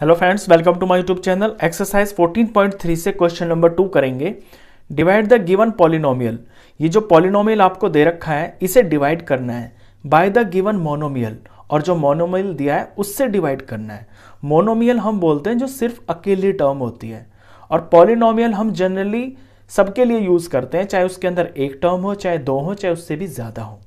hello friends welcome to my YouTube channel exercise 14.3 से question number two करेंगे divide the given polynomial ये जो polynomial आपको दे रखा है इसे डिवाइड करना है बाय द गिवन मोनोमियल और जो मोनोमियल दिया है उससे डिवाइड करना है मोनोमियल हम बोलते हैं जो सिर्फ अकेली टर्म होती है और पॉलिनोमियल हम जनरली सबके लिए यूज़ करते हैं चाहे उसके अंदर एक टर्म हो चाहे दो हो चाहे उससे भी ज़्यादा हो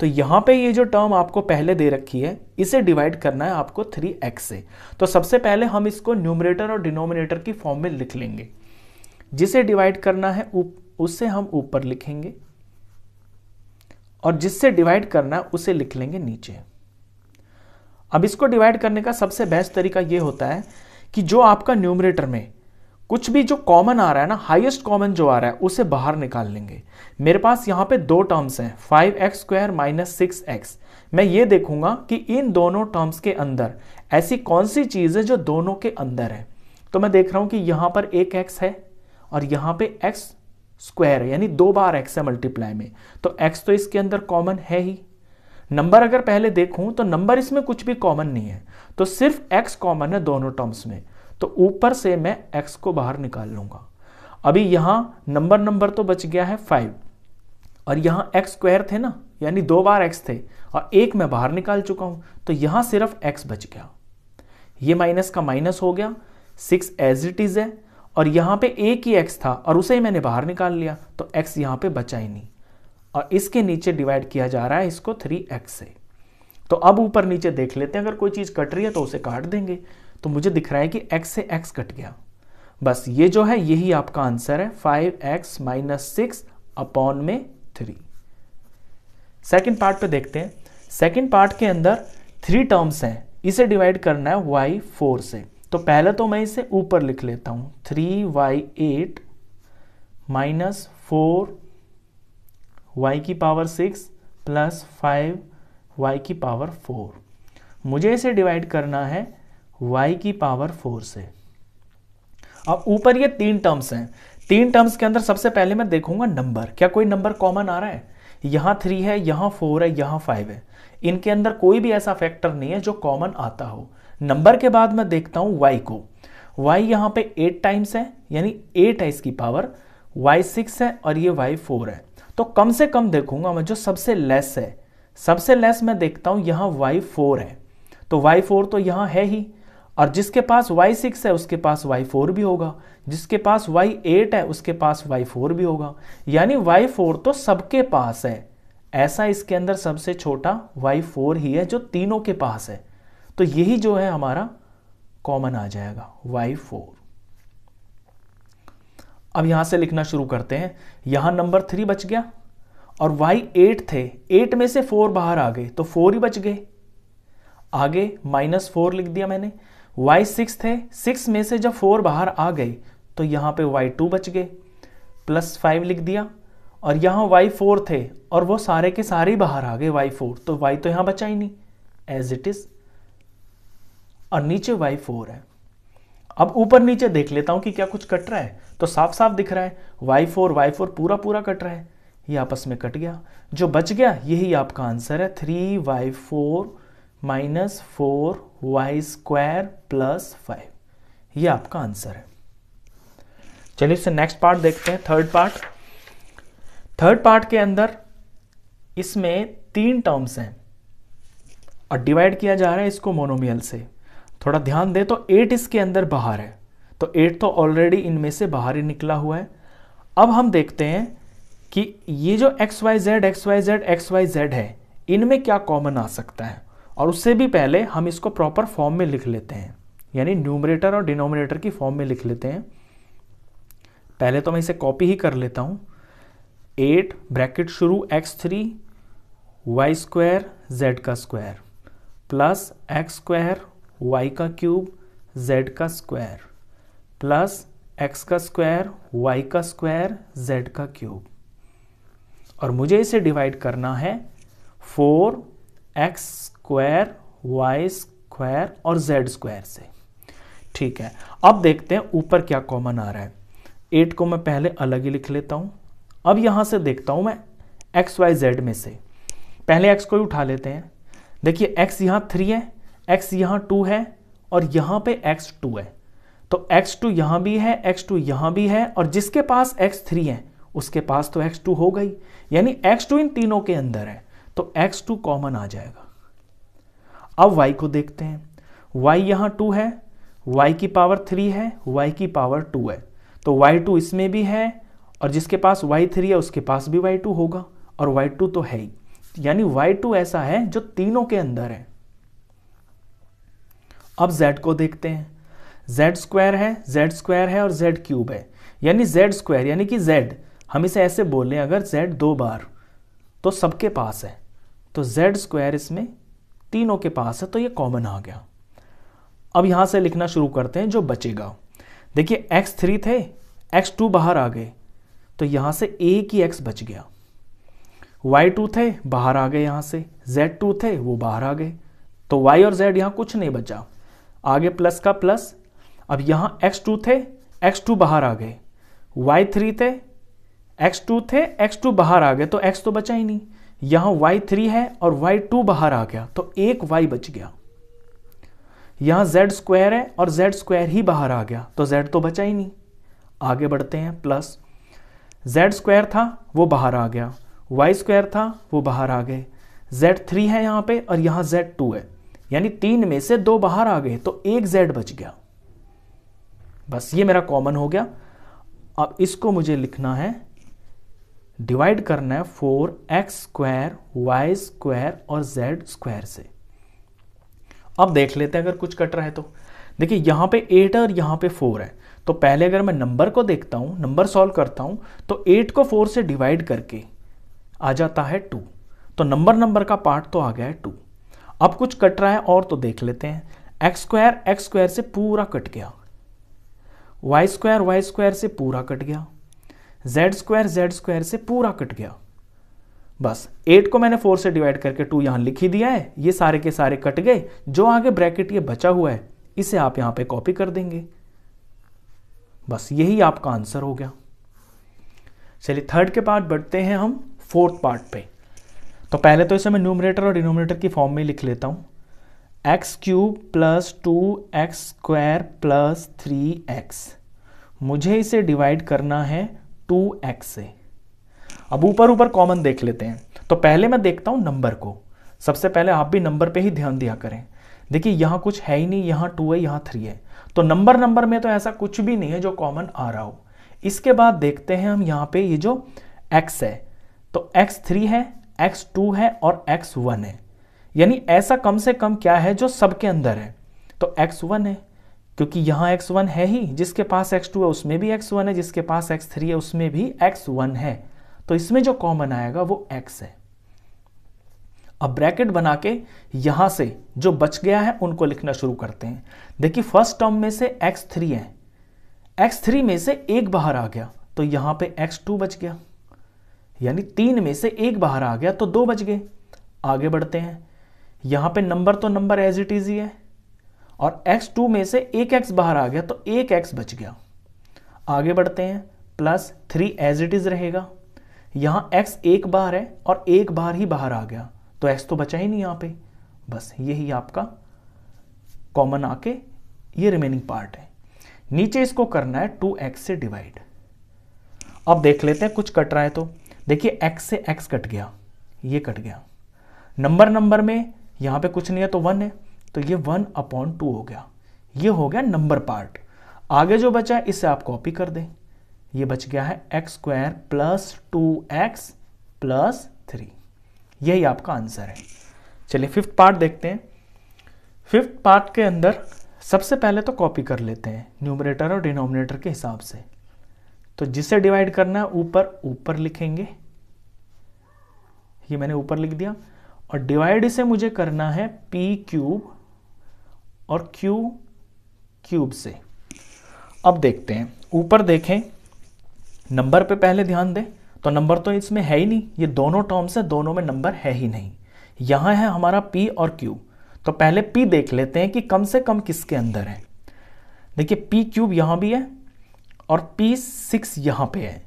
तो यहाँ पे ये जो टर्म आपको पहले दे रखी है इसे डिवाइड करना है आपको थ्री एक्स से तो सबसे पहले हम इसको न्यूमरेटर और डिनोमिनेटर की फॉर्म में लिख लेंगे जिसे डिवाइड करना है उससे हम ऊपर लिखेंगे और जिससे डिवाइड करना है उसे लिख लेंगे नीचे अब इसको डिवाइड करने का सबसे बेस्ट तरीका ये होता है कि जो आपका न्यूमरेटर में कुछ भी जो कॉमन आ रहा है ना हाइएस्ट कॉमन जो आ रहा है उसे बाहर निकाल लेंगे मेरे पास यहाँ पे दो टर्म्स हैं five x square minus six x मैं ये देखूंगा कि इन दोनों टर्म्स के अंदर ऐसी कौन सी चीज़ है जो दोनों के अंदर है तो मैं देख रहा हूँ कि यहाँ पर एक एक्स है और यहाँ पे एक्स स्क्वायर है यानी दो बार एक्स है मल्टीप्लाई में तो एक्स तो इसके अंदर कॉमन है ही नंबर अगर पहले देखूं तो नंबर इसमें कुछ भी कॉमन नहीं है तो सिर्फ एक्स कॉमन है दोनों टर्म्स में तो ऊपर से मैं एक्स को बाहर निकाल लूंगा अभी यहां नंबर नंबर तो बच गया है फाइव और यहां एक्स स्क्वायर थे ना यानी दो बार एक्स थे और एक मैं बाहर निकाल चुका हूं तो यहां सिर्फ एक्स बच गया ये माइनस का माइनस हो गया सिक्स एज इट इज़ है और यहां पे एक ही एक्स था और उसे ही मैंने बाहर निकाल लिया तो एक्स यहां पे बचा ही नहीं और इसके नीचे डिवाइड किया जा रहा है इसको थ्री एक्स से तो अब ऊपर नीचे देख लेते हैं अगर कोई चीज़ कट रही है तो उसे काट देंगे तो मुझे दिख रहा है कि x से x कट गया बस ये जो है यही आपका आंसर है five x minus six upon में थ्री सेकेंड पार्ट पे देखते हैं सेकेंड पार्ट के अंदर थ्री टर्म्स हैं इसे डिवाइड करना है वाई फोर से तो पहले तो मैं इसे ऊपर लिख लेता हूं three y eight minus four y की power six plus five y की पावर फोर मुझे इसे डिवाइड करना है वाई की पावर फोर से अब ऊपर ये तीन टर्म्स हैं तीन टर्म्स के अंदर सबसे पहले मैं देखूंगा नंबर क्या कोई नंबर कॉमन आ रहा है यहां थ्री है यहां फोर है यहां फाइव है इनके अंदर कोई भी ऐसा फैक्टर नहीं है जो कॉमन आता हो नंबर के बाद मैं देखता हूं वाई को वाई यहां पे एट टाइम्स है यानी एट है इसकी पावर वाई सिक्स है और ये वाई फोर है तो कम से कम देखूंगा मैं जो सबसे लेस है सबसे लेस मैं देखता हूं यहां वाई फोर है तो वाई फोर तो यहां है ही और जिसके पास वाई सिक्स है उसके पास वाई फोर भी होगा जिसके पास वाई एट है उसके पास वाई फोर भी होगा यानी वाई फोर तो सबके पास है ऐसा इसके अंदर सबसे छोटा वाई फोर ही है जो तीनों के पास है तो यही जो है हमारा कॉमन आ जाएगा वाई फोर अब यहां से लिखना शुरू करते हैं यहां नंबर थ्री बच गया और वाई एट थे एट में से फोर बाहर आ गए तो फोर ही बच गए आगे माइनस फोर लिख दिया मैंने वाई सिक्स थे सिक्स में से जब फोर बाहर आ गई तो यहाँ पे वाई टू बच गए प्लस फाइव लिख दिया और यहाँ वाई फोर थे और वो सारे के सारे बाहर आ गए वाई फोर तो वाई तो यहाँ बचा ही नहीं एज इट इज़ और नीचे वाई फोर है अब ऊपर नीचे देख लेता हूँ कि क्या कुछ कट रहा है तो साफ साफ दिख रहा है वाई फोर वाई फोर पूरा पूरा कट रहा है ये आपस में कट गया जो बच गया यही आपका आंसर है three y four minus four y square plus five ये आपका आंसर है चलिए इससे नेक्स्ट पार्ट देखते हैं थर्ड पार्ट थर्ड पार्ट के अंदर इसमें तीन टर्म्स हैं और डिवाइड किया जा रहा है इसको मोनोमियल से थोड़ा ध्यान दे तो एट इसके अंदर बाहर है तो एट तो ऑलरेडी इनमें से बाहर ही निकला हुआ है अब हम देखते हैं कि ये जो x y z x y z x y z है इनमें क्या कॉमन आ सकता है और उससे भी पहले हम इसको प्रॉपर फॉर्म में लिख लेते हैं यानी न्यूमरेटर और डिनोमिनेटर की फॉर्म में लिख लेते हैं पहले तो मैं इसे कॉपी ही कर लेता हूँ एट ब्रैकेट शुरू x three y square z का square plus x square y का क्यूब जेड का स्क्वायर प्लस एक्स का स्क्वायर वाई का स्क्वायर जेड का क्यूब और मुझे इसे डिवाइड करना है four x square y square और जेड स्क्वायर से ठीक है अब देखते हैं ऊपर क्या कॉमन आ रहा है एट को मैं पहले अलग ही लिख लेता हूं अब यहां से देखता हूं मैं एक्स वाई जेड में से पहले एक्स को ही उठा लेते हैं देखिए एक्स यहां थ्री है एक्स यहां टू है और यहां पे एक्स टू है तो एक्स टू यहां भी है एक्स टू यहां भी है और जिसके पास एक्स थ्री है उसके पास तो एक्स टू हो गई यानी एक्स टू इन तीनों के अंदर है तो एक्स टू कॉमन आ जाएगा अब y को देखते हैं y यहाँ टू है y की पावर थ्री है y की पावर टू है तो y2 इसमें भी है और जिसके पास y3 है उसके पास भी y2 होगा और y2 तो है ही यानी y2 ऐसा है जो तीनों के अंदर है अब z को देखते हैं z स्क्वायर है z स्क्वायर है और z क्यूब है यानी z स्क्वायर यानी कि z हम इसे ऐसे बोल लें अगर z दो बार तो सबके पास है तो z स्क्वायर इसमें तीनों के पास है तो ये कॉमन आ गया अब यहां से लिखना शुरू करते हैं जो बचेगा देखिए एक्स थ्री थे एक्स टू बाहर आ गए तो यहां से एक ही एक्स बच गया वाई टू थे बाहर आ गए यहां से जेड टू थे वो बाहर आ गए तो वाई और जेड यहां कुछ नहीं बचा आगे प्लस का प्लस अब यहां एक्स टू थे एक्स टू बाहर आ गए वाई थ्री थे एक्स टू थे एक्स टू बाहर आ गए तो एक्स तो बचा ही नहीं यहां y3 है और वाई टू बाहर आ गया तो एक वाई बच गया यहां जेड स्क्वायर है और जेड स्क्वायर ही बाहर आ गया तो जेड तो बचा ही नहीं आगे बढ़ते हैं प्लस जेड स्क्वायर था वो बाहर आ गया वाई स्क्वायर था वो बाहर आ गए जेड थ्री है यहां पे और यहां जेड टू है यानी तीन में से दो बाहर आ गए तो एक जेड बच गया बस ये मेरा कॉमन हो गया अब इसको मुझे लिखना है डिवाइड करना है four x square y square और जेड स्क्वायर से अब देख लेते हैं अगर कुछ कट रहा है तो देखिए यहां पे एट है और यहां पे फोर है तो पहले अगर मैं नंबर को देखता हूं नंबर सॉल्व करता हूं तो एट को फोर से डिवाइड करके आ जाता है टू तो नंबर नंबर का पार्ट तो आ गया है टू अब कुछ कट रहा है और तो देख लेते हैं एक्स स्क्वायर एक्स स्क्वायर से पूरा कट गया वाई स्क्वायर वाई स्क्वायर से पूरा कट गया जेड स्क्वायर जेड स्क्वायर से पूरा कट गया बस एट को मैंने फोर से डिवाइड करके टू यहां लिख ही दिया है ये सारे के सारे कट गए जो आगे ब्रैकेट ये बचा हुआ है इसे आप यहां पे कॉपी कर देंगे बस यही आपका आंसर हो गया चलिए थर्ड के पार्ट बढ़ते हैं हम फोर्थ पार्ट पे तो पहले तो इसे मैं न्यूमरेटर और डिनोमिनेटर की फॉर्म में लिख लेता हूं x cube plus two x square plus three x मुझे इसे डिवाइड करना है टू एक्स से अब ऊपर ऊपर कॉमन देख लेते हैं तो पहले मैं देखता हूं नंबर को सबसे पहले आप भी नंबर पे ही ध्यान दिया करें देखिए यहां कुछ है ही नहीं यहां टू है यहां थ्री है तो नंबर नंबर में तो ऐसा कुछ भी नहीं है जो कॉमन आ रहा हो इसके बाद देखते हैं हम यहां पे ये जो एक्स है तो एक्स थ्री है एक्स टू है और एक्स वन है यानी ऐसा कम से कम क्या है जो सबके अंदर है तो एक्स वन है क्योंकि यहाँ x1 है ही जिसके पास x2 है उसमें भी x1 है जिसके पास x3 है उसमें भी x1 है तो इसमें जो कॉमन आएगा वो x है अब ब्रैकेट बना के यहाँ से जो बच गया है उनको लिखना शुरू करते हैं देखिए फर्स्ट टर्म में से x3 है x3 में से एक बाहर आ गया तो यहाँ पे x2 बच गया यानी तीन में से एक बाहर आ गया तो दो बच गए आगे बढ़ते हैं यहाँ पे नंबर तो नंबर एज इट इज ही है और x2 में से एक x बाहर आ गया तो एक x बच गया आगे बढ़ते हैं plus three as it is रहेगा यहां x एक बार है और एक बार ही बाहर आ गया तो x तो बचा ही नहीं यहां पे बस यही आपका कॉमन आके ये रिमेनिंग पार्ट है नीचे इसको करना है टू एक्स से डिवाइड अब देख लेते हैं कुछ कट रहा है तो देखिए एक्स से एक्स कट गया ये कट गया नंबर नंबर में यहां पे कुछ नहीं है तो वन है तो ये वन अपॉन टू हो गया ये हो गया नंबर पार्ट आगे जो बचा है इसे आप कॉपी कर दें ये बच गया है x square plus two x plus three यही आपका आंसर है चलिए फिफ्थ पार्ट देखते हैं फिफ्थ पार्ट के अंदर सबसे पहले तो कॉपी कर लेते हैं न्यूमरेटर और डिनोमिनेटर के हिसाब से तो जिसे डिवाइड करना है ऊपर ऊपर लिखेंगे ये मैंने ऊपर लिख दिया और डिवाइड इसे मुझे करना है पी क्यूब और q क्यूब से अब देखते हैं ऊपर देखें नंबर पे पहले ध्यान दें तो नंबर तो इसमें है ही नहीं ये दोनों टर्म्स है दोनों में नंबर है ही नहीं यहाँ है हमारा p और q तो पहले p देख लेते हैं कि कम से कम किसके अंदर है देखिए p क्यूब यहाँ भी है और p सिक्स यहाँ पे है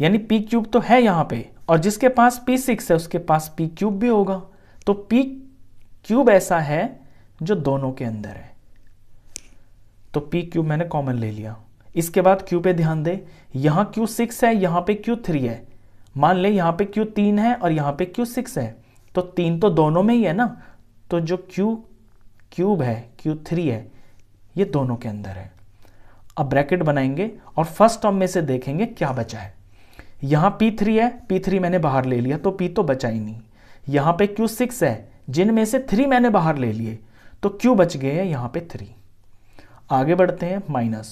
यानी p क्यूब तो है यहाँ पे और जिसके पास p सिक्स है उसके पास p क्यूब भी होगा तो p क्यूब ऐसा है जो दोनों के अंदर है तो पी क्यू मैंने कॉमन ले लिया इसके बाद क्यू पे ध्यान दे यहां क्यू सिक्स है यहां पे क्यू थ्री है मान ले यहां पे क्यू तीन है और यहां पे क्यू सिक्स है तो तीन तो दोनों में ही है ना तो जो क्यू क्यूब है क्यू थ्री है ये दोनों के अंदर है अब ब्रैकेट बनाएंगे और फर्स्ट टर्म में से देखेंगे क्या बचा है यहां पी थ्री है पी थ्री मैंने बाहर ले लिया तो पी तो बचा ही नहीं यहां पे क्यू सिक्स है जिनमें से थ्री मैंने बाहर ले लिए तो क्यों बच गए हैं यहाँ पे थ्री आगे बढ़ते हैं माइनस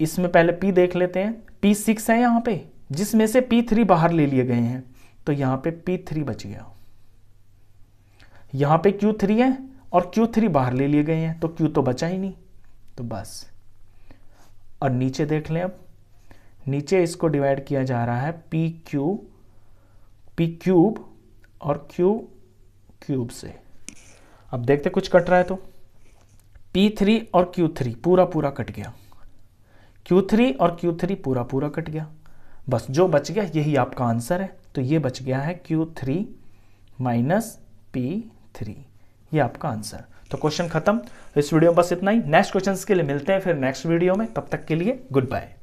इसमें पहले पी देख लेते हैं पी सिक्स है यहाँ पे जिसमें से पी थ्री बाहर ले लिए गए हैं तो यहाँ पे पी थ्री बच गया यहाँ पे क्यू थ्री है और क्यू थ्री बाहर ले लिए गए हैं तो क्यू तो बचा ही नहीं तो बस और नीचे देख लें अब नीचे इसको डिवाइड किया जा रहा है पी क्यू पी क्यूब और क्यू क्यूब से अब देखते कुछ कट रहा है तो P3 और Q3 पूरा पूरा कट गया Q3 और Q3 पूरा पूरा कट गया बस जो बच गया यही आपका आंसर है तो ये बच गया है Q3 three minus P three ये आपका आंसर तो क्वेश्चन खत्म इस वीडियो में बस इतना ही नेक्स्ट क्वेश्चन के लिए मिलते हैं फिर नेक्स्ट वीडियो में तब तक के लिए गुड बाय